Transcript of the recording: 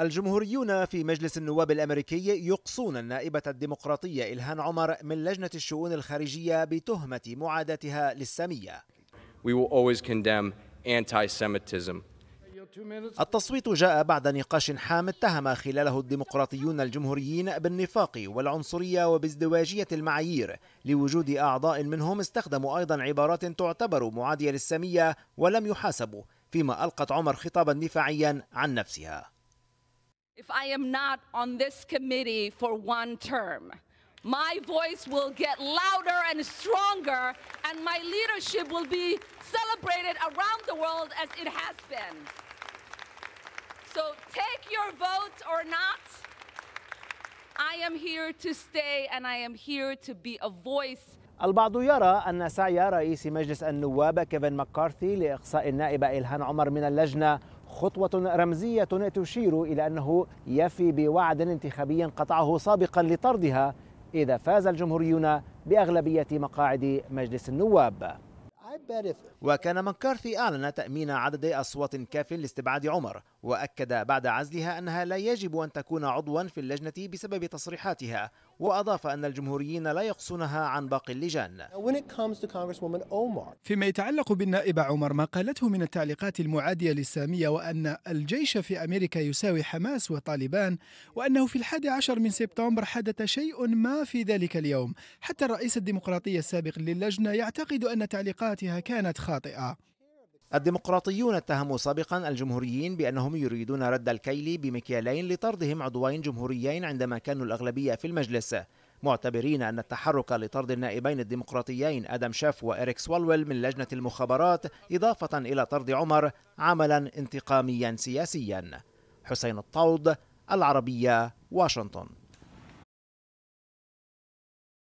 الجمهوريون في مجلس النواب الامريكي يقصون النائبه الديمقراطيه الهان عمر من لجنه الشؤون الخارجيه بتهمه معاداتها للساميه. We will always condemn anti-Semitism. التصويت جاء بعد نقاش حام اتهم خلاله الديمقراطيون الجمهوريين بالنفاق والعنصرية وبازدواجية المعايير لوجود أعضاء منهم استخدموا أيضا عبارات تعتبر معادية للسامية ولم يحاسبوا فيما ألقت عمر خطابا دفاعيا عن نفسها If I am not on this committee for one term, my voice will get louder and stronger, and my leadership will be celebrated around the world as it has been. So take your vote or not. I am here to stay, and I am here to be a voice. البعض يرى أن سعي رئيس مجلس النواب كيفن مكارثي لإقصاء النائبة إلهان عمر من اللجنة خطوة رمزية تشير إلى أنه يفي بوعد انتخابي قطعه سابقا لطردها إذا فاز الجمهوريون بأغلبية مقاعد مجلس النواب وكان مكارثي أعلن تأمين عدد أصوات كاف لاستبعاد عمر واكد بعد عزلها انها لا يجب ان تكون عضوا في اللجنه بسبب تصريحاتها واضاف ان الجمهوريين لا يقصونها عن باقي اللجان. فيما يتعلق بالنائبه عمر ما قالته من التعليقات المعاديه للساميه وان الجيش في امريكا يساوي حماس وطالبان وانه في الحادي عشر من سبتمبر حدث شيء ما في ذلك اليوم، حتى الرئيس الديمقراطي السابق للجنه يعتقد ان تعليقاتها كانت خاطئه. الديمقراطيون اتهموا سابقا الجمهوريين بأنهم يريدون رد الكيل بمكيالين لطردهم عضوين جمهوريين عندما كانوا الأغلبية في المجلس معتبرين أن التحرك لطرد النائبين الديمقراطيين أدم شاف وإريك سوالويل من لجنة المخابرات إضافة إلى طرد عمر عملا انتقاميا سياسيا حسين الطود العربية واشنطن